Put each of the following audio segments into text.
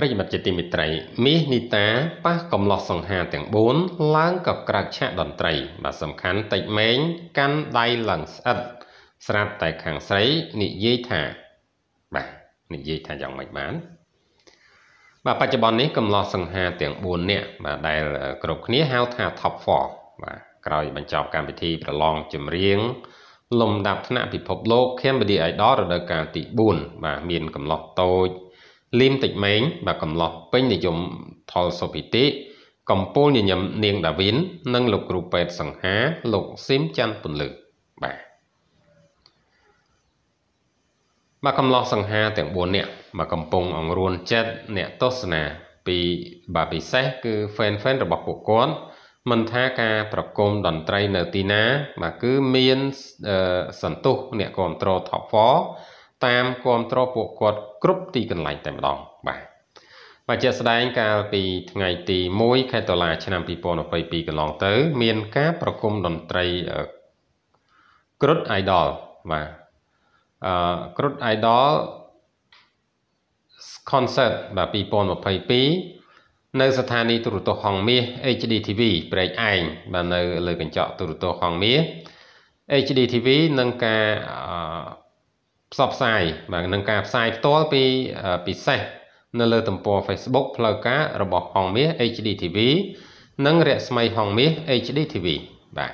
ប្រិយមិត្តជាទីមេត្រីមាសនីតាប៉ះកំឡោះសង្ហាទាំង4ឡើងកក្រើកឆាកតន្ត្រី បាទសំខាន់តិចម៉េងកាន់ដៃឡើងស្អិតស្រាប់តែខាងស្រីនិយាយថាបាទនិយាយថាយ៉ាងម៉េចបាន បាទបច្ចុប្បន្ននេះកំឡោះសង្ហាទាំង4នាក់បាទដែលគ្រប់គ្នាហៅថា top 4បាទក្រោយបញ្ចប់កម្មវិធីប្រឡងចម្រៀងលំដាប់ថ្នាក់ពិភពលោក Cambodia Idol រដូវកាលទី4បាទមានកំឡោះតូចលីមតិចម៉េង បាទកំឡោះពេញនិយមផលសុភិតិកំពូលញញឹមនាងដាវីននិង លោកគ្រូពេទ្យសង្ហាលោកស៊ីមច័ន្ទពន្លឺបាទមកកំឡោះសង្ហាទាំង4នាក់មកកំពុងអង្រួនចិត្តអ្នកទស្សនាពីបាទពិសេសគឺ fan fan របស់ពួកគាត់មិនថាការប្រគំតន្ត្រីនៅទីណា បាទគឺមានសន្ទុះអ្នកគ្រប់គ្រង top 4តាមគ្រប់តរពួកគាត់គ្រប់ទីកន្លែងតែម្ដងបាទបាទជាក់ស្ដែងកាលពីថ្ងៃទី1ខែតុលា ឆ្នាំ2022កន្លងទៅ មាន ការប្រគំតន្ត្រីគ្រុឌ Idol បាទអឺគ្រុឌ Idol concert បាទ2022នៅ ស្ថានីយ៍ទូរទស្សន៍ហងមាស HD TV ព្រែកឯងបាទនៅ លើកញ្ចក់ទូរទស្សន៍ហងមាស HD TV នឹងការអឺផ្សព្វផ្សាយបាទនឹងការផ្សាយផ្ទាល់ពីពិសេសនៅលើ ទំព័រ Facebook ផ្លូវការរបស់ហងមាស HD TV និងរស្មីហងមាស HD TV បាទ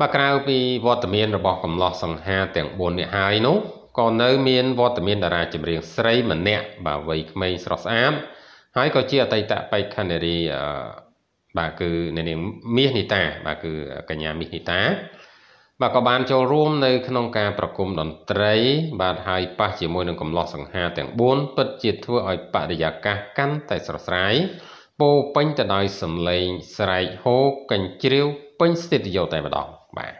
បាទក្រៅពីវត្តមានរបស់កំឡោះសង្ហាទាំង4នាក់ហើយនោះក៏នៅមានវត្តមានតារាចម្រៀងស្រីម្នាក់បាទវ័យក្មេងស្រស់ស្អាតហើយក៏ជាអតីតបេក្ខនារីបាទគឺនាងមាសនីតា បាទគឺកញ្ញាមាសនីតាបាទក៏បានចូលរួមនៅក្នុងការប្រគំតន្ត្រីបាទហើយប៉ះជាមួយនឹងកំឡោះសង្ហាទាំង4ពិតជាធ្វើឲ្យបរិយាកាសកាន់តែស្រស់ស្រាយពោពេញទៅដោយសំឡេងស្រែកហូកញ្ជ្រៀវពេញស្ទីឌីយ៉ូតែម្ដងបាទ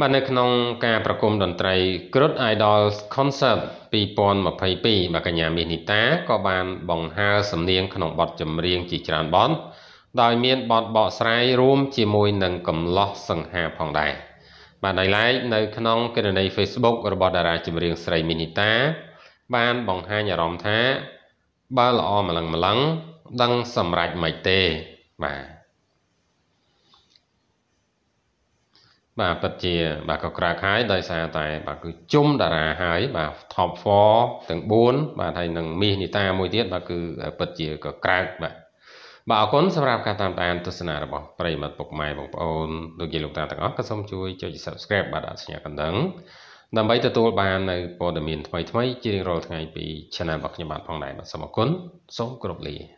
បាទនៅក្នុងការប្រគំតន្ត្រី Crud Idol Concert 2022បាទកញ្ញាមាសនីតា ក៏បាន បង្ហើរសំនៀងក្នុងបទចម្រៀង ជាច្រើនបទដោយមានបទបកស្រាយរួម ជាមួយនឹងកំឡោះសង្ហាផងដែរបាទដោយឡែកនៅក្នុងគណនី Facebook របស់តារាចម្រៀងស្រីមីនីតា បានបង្ហាញអារម្មណ៍ថាបើល្អម្លឹងម្លឹងដឹងសម្រេចមិនទេបាទបាទពិតជាបាទក៏ក្រាក់ហើយដោយសារតែបាទគឺជុំតារាហើយបាទ top 4ទាំង4បាទហើយនឹងមីសនីតាមួយទៀតបាទគឺពិតជាក៏ក្រាក់បាទបាទអរគុណសម្រាប់ការតាមដានទស្សនារបស់ប្រិយមិត្តពុកម៉ែបងប្អូនលោកយាយលោកតាទាំងអស់ក៏សូមជួយចុច Subscribe បាទដាក់សញ្ញាកណ្ដឹងដើម្បីទទួលបាននៅព័ត៌មានថ្មីៗជារៀងរាល់ថ្ងៃពី Channel របស់ខ្ញុំបាទផងដែរបាទសូមអរគុណសូមគោរពលា